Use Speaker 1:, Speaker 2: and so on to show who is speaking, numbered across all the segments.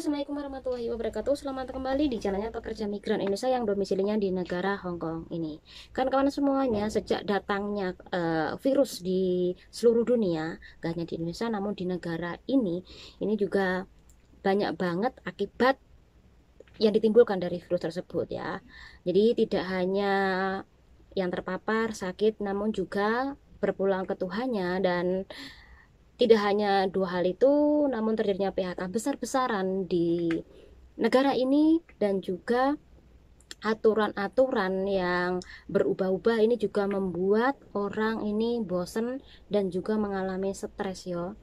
Speaker 1: Assalamualaikum warahmatullahi wabarakatuh Selamat kembali di channelnya pekerja migran Indonesia yang domisilinya di negara Hong Kong ini Kan kawan semuanya sejak datangnya uh, virus di seluruh dunia Gak hanya di Indonesia namun di negara ini Ini juga banyak banget akibat yang ditimbulkan dari virus tersebut ya Jadi tidak hanya yang terpapar sakit namun juga berpulang ke Tuhannya dan tidak hanya dua hal itu, namun terjadinya PHK besar-besaran di negara ini dan juga aturan-aturan yang berubah-ubah ini juga membuat orang ini bosen dan juga mengalami stres yo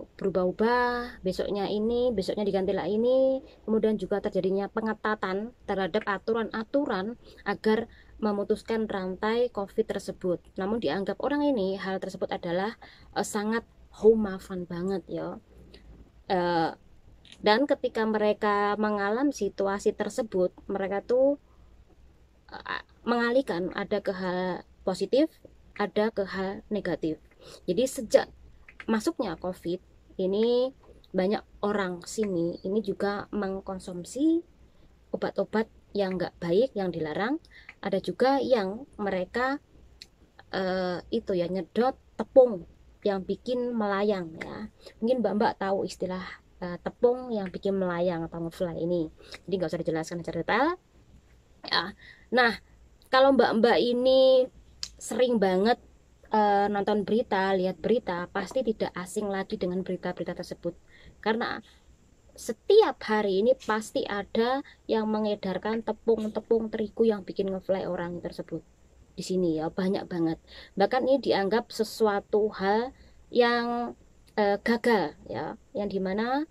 Speaker 1: berubah-ubah besoknya ini besoknya digantilah ini kemudian juga terjadinya pengetatan terhadap aturan-aturan agar memutuskan rantai covid tersebut namun dianggap orang ini hal tersebut adalah eh, sangat homafan banget ya uh, dan ketika mereka mengalami situasi tersebut mereka tuh uh, mengalihkan ada ke hal positif ada ke hal negatif jadi sejak masuknya covid ini banyak orang sini ini juga mengkonsumsi obat-obat yang nggak baik yang dilarang ada juga yang mereka uh, itu ya nyedot tepung yang bikin melayang ya mungkin mbak-mbak tahu istilah uh, tepung yang bikin melayang atau ngefly ini jadi nggak usah dijelaskan secara detail ya nah kalau mbak-mbak ini sering banget eh, nonton berita lihat berita pasti tidak asing lagi dengan berita-berita tersebut karena setiap hari ini pasti ada yang mengedarkan tepung-tepung terigu yang bikin ngefly orang tersebut di sini ya banyak banget bahkan ini dianggap sesuatu hal yang e, gagal ya yang dimana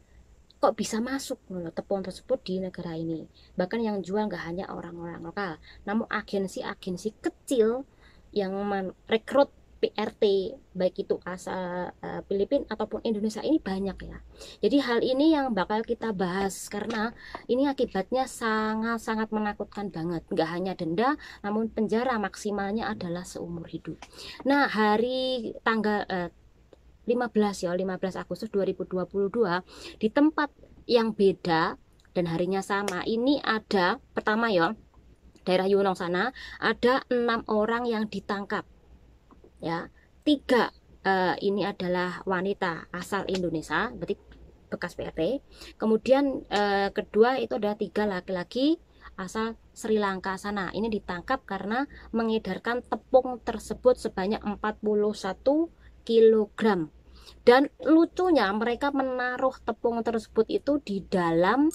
Speaker 1: kok bisa masuk loh tepung tersebut di negara ini bahkan yang jual nggak hanya orang-orang lokal namun agensi-agensi kecil yang merekrut PRT baik itu asal uh, eh, Filipina ataupun Indonesia ini banyak ya. Jadi hal ini yang bakal kita bahas karena ini akibatnya sangat-sangat menakutkan banget. Nggak hanya denda, namun penjara maksimalnya adalah seumur hidup. Nah hari tanggal uh, eh, 15 ya 15 Agustus 2022 di tempat yang beda dan harinya sama ini ada pertama ya daerah Yunong sana ada enam orang yang ditangkap ya tiga eh, ini adalah wanita asal Indonesia berarti bekas PRT kemudian eh, kedua itu ada tiga laki-laki asal Sri Lanka sana ini ditangkap karena mengedarkan tepung tersebut sebanyak 41 kg dan lucunya mereka menaruh tepung tersebut itu di dalam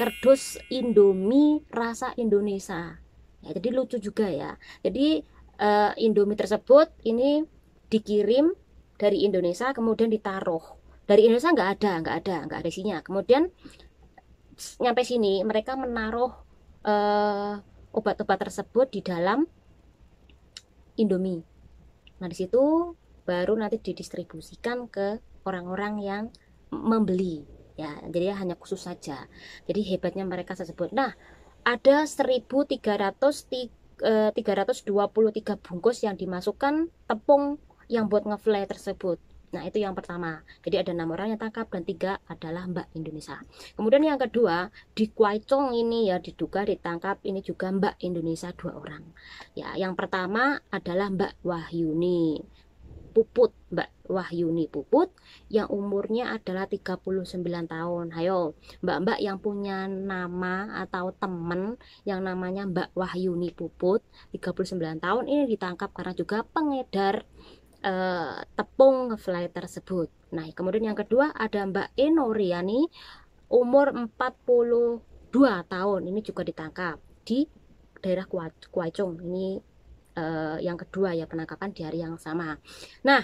Speaker 1: kerdus Indomie rasa Indonesia ya, jadi lucu juga ya jadi uh, Indomie tersebut ini dikirim dari Indonesia kemudian ditaruh dari Indonesia nggak ada nggak ada nggak ada isinya kemudian nyampe sini mereka menaruh obat eh, obat-obat tersebut di dalam Indomie nah disitu baru nanti didistribusikan ke orang-orang yang membeli ya jadi hanya khusus saja jadi hebatnya mereka tersebut nah ada 323 eh, bungkus yang dimasukkan tepung yang buat ngeflay tersebut. Nah, itu yang pertama. Jadi ada enam orang yang tangkap dan tiga adalah Mbak Indonesia. Kemudian yang kedua, di Kwaichong ini ya diduga ditangkap ini juga Mbak Indonesia dua orang. Ya, yang pertama adalah Mbak Wahyuni. Puput, Mbak Wahyuni Puput yang umurnya adalah 39 tahun. Haiyo Mbak-mbak yang punya nama atau teman yang namanya Mbak Wahyuni Puput 39 tahun ini ditangkap karena juga pengedar eh, tepung fly tersebut. Nah, kemudian yang kedua ada Mbak Enoriani Riani umur 42 tahun ini juga ditangkap di daerah Kuacung Ini uh, yang kedua ya penangkapan di hari yang sama. Nah,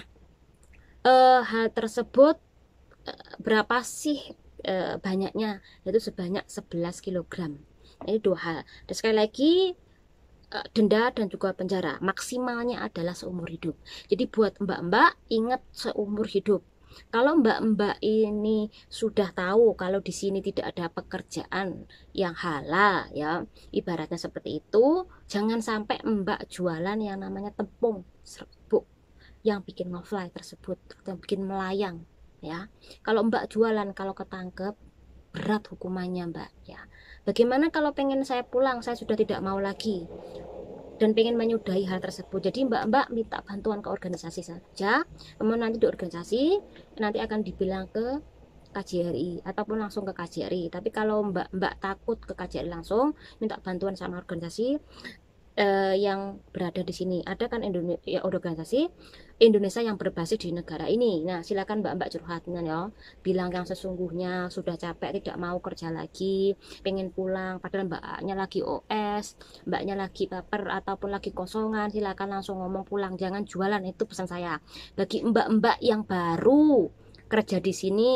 Speaker 1: uh, hal tersebut uh, berapa sih uh, banyaknya? itu sebanyak 11 kg. Ini dua hal. Dan sekali lagi uh, denda dan juga penjara maksimalnya adalah seumur hidup. Jadi buat mbak-mbak ingat seumur hidup kalau mbak-mbak ini sudah tahu kalau di sini tidak ada pekerjaan yang halal ya, ibaratnya seperti itu, jangan sampai mbak jualan yang namanya tepung serbuk yang bikin ngefly tersebut atau yang bikin melayang ya. Kalau mbak jualan kalau ketangkep berat hukumannya mbak ya. Bagaimana kalau pengen saya pulang, saya sudah tidak mau lagi dan pengen menyudahi hal tersebut. Jadi mbak-mbak minta bantuan ke organisasi saja. Kemudian nanti di organisasi nanti akan dibilang ke KJRI ataupun langsung ke KJRI. Tapi kalau mbak-mbak takut ke KJRI langsung, minta bantuan sama organisasi, eh, yang berada di sini. Ada kan Indonesia, ya, organisasi Indonesia yang berbasis di negara ini. Nah, silakan Mbak-mbak curhat ya. Bilang yang sesungguhnya sudah capek, tidak mau kerja lagi, pengen pulang padahal Mbaknya lagi OS, Mbaknya lagi paper ataupun lagi kosongan, silakan langsung ngomong pulang, jangan jualan itu pesan saya. Bagi Mbak-mbak yang baru kerja di sini,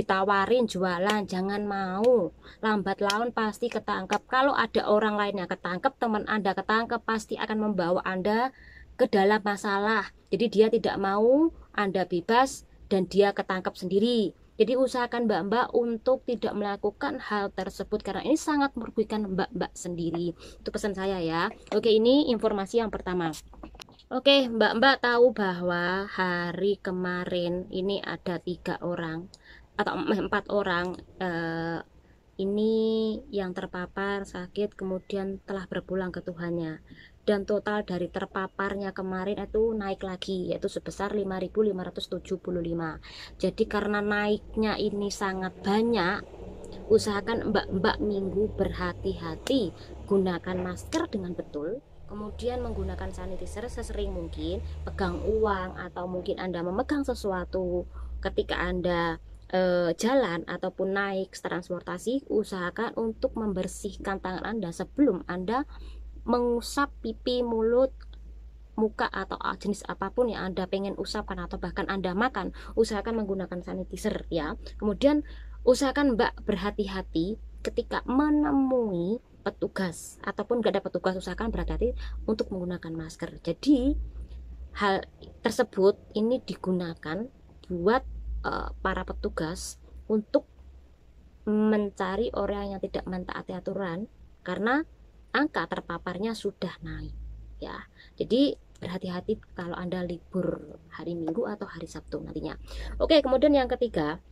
Speaker 1: ditawarin jualan jangan mau lambat laun pasti ketangkep kalau ada orang lain yang ketangkep teman anda ketangkep pasti akan membawa anda ke dalam masalah jadi dia tidak mau anda bebas dan dia ketangkep sendiri jadi usahakan mbak-mbak untuk tidak melakukan hal tersebut karena ini sangat merugikan mbak-mbak sendiri. Itu pesan saya ya. Oke, ini informasi yang pertama. Oke, mbak-mbak tahu bahwa hari kemarin ini ada tiga orang atau eh, empat orang eh, ini yang terpapar sakit kemudian telah berpulang ke Tuhannya dan total dari terpaparnya kemarin itu naik lagi yaitu sebesar 5.575 jadi karena naiknya ini sangat banyak usahakan mbak-mbak minggu berhati-hati gunakan masker dengan betul kemudian menggunakan sanitizer sesering mungkin pegang uang atau mungkin Anda memegang sesuatu ketika Anda eh, jalan ataupun naik transportasi, usahakan untuk membersihkan tangan Anda sebelum Anda mengusap pipi, mulut, muka atau jenis apapun yang Anda pengen usapkan atau bahkan Anda makan, usahakan menggunakan sanitizer ya. Kemudian usahakan Mbak berhati-hati ketika menemui petugas ataupun gak ada petugas usahakan berhati-hati untuk menggunakan masker. Jadi hal tersebut ini digunakan buat Eh, para petugas untuk mencari orang yang tidak mentaati aturan karena angka terpaparnya sudah naik ya. Jadi berhati-hati kalau Anda libur hari Minggu atau hari Sabtu nantinya. Oke, kemudian yang ketiga,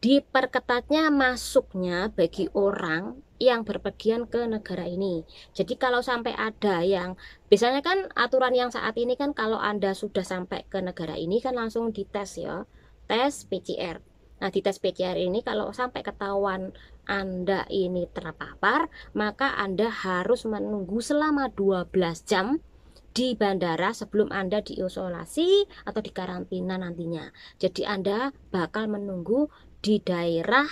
Speaker 1: diperketatnya masuknya bagi orang yang berpergian ke negara ini. Jadi kalau sampai ada yang biasanya kan aturan yang saat ini kan kalau Anda sudah sampai ke negara ini kan langsung dites ya tes PCR. Nah, di tes PCR ini kalau sampai ketahuan Anda ini terpapar, maka Anda harus menunggu selama 12 jam di bandara sebelum Anda diisolasi atau dikarantina nantinya. Jadi Anda bakal menunggu di daerah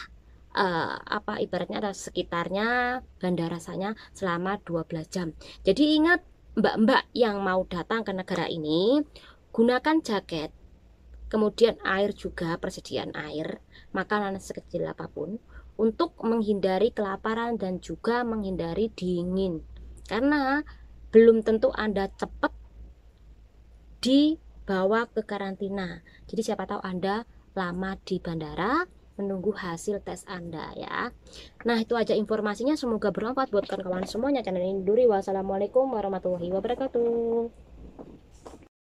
Speaker 1: eh, apa ibaratnya ada sekitarnya bandara sana selama 12 jam. Jadi ingat mbak-mbak yang mau datang ke negara ini gunakan jaket kemudian air juga persediaan air, makanan sekecil apapun untuk menghindari kelaparan dan juga menghindari dingin. Karena belum tentu Anda cepat dibawa ke karantina. Jadi siapa tahu Anda lama di bandara menunggu hasil tes Anda ya. Nah, itu aja informasinya semoga bermanfaat buat kawan-kawan semuanya. Channel ini duri. Wassalamualaikum warahmatullahi wabarakatuh.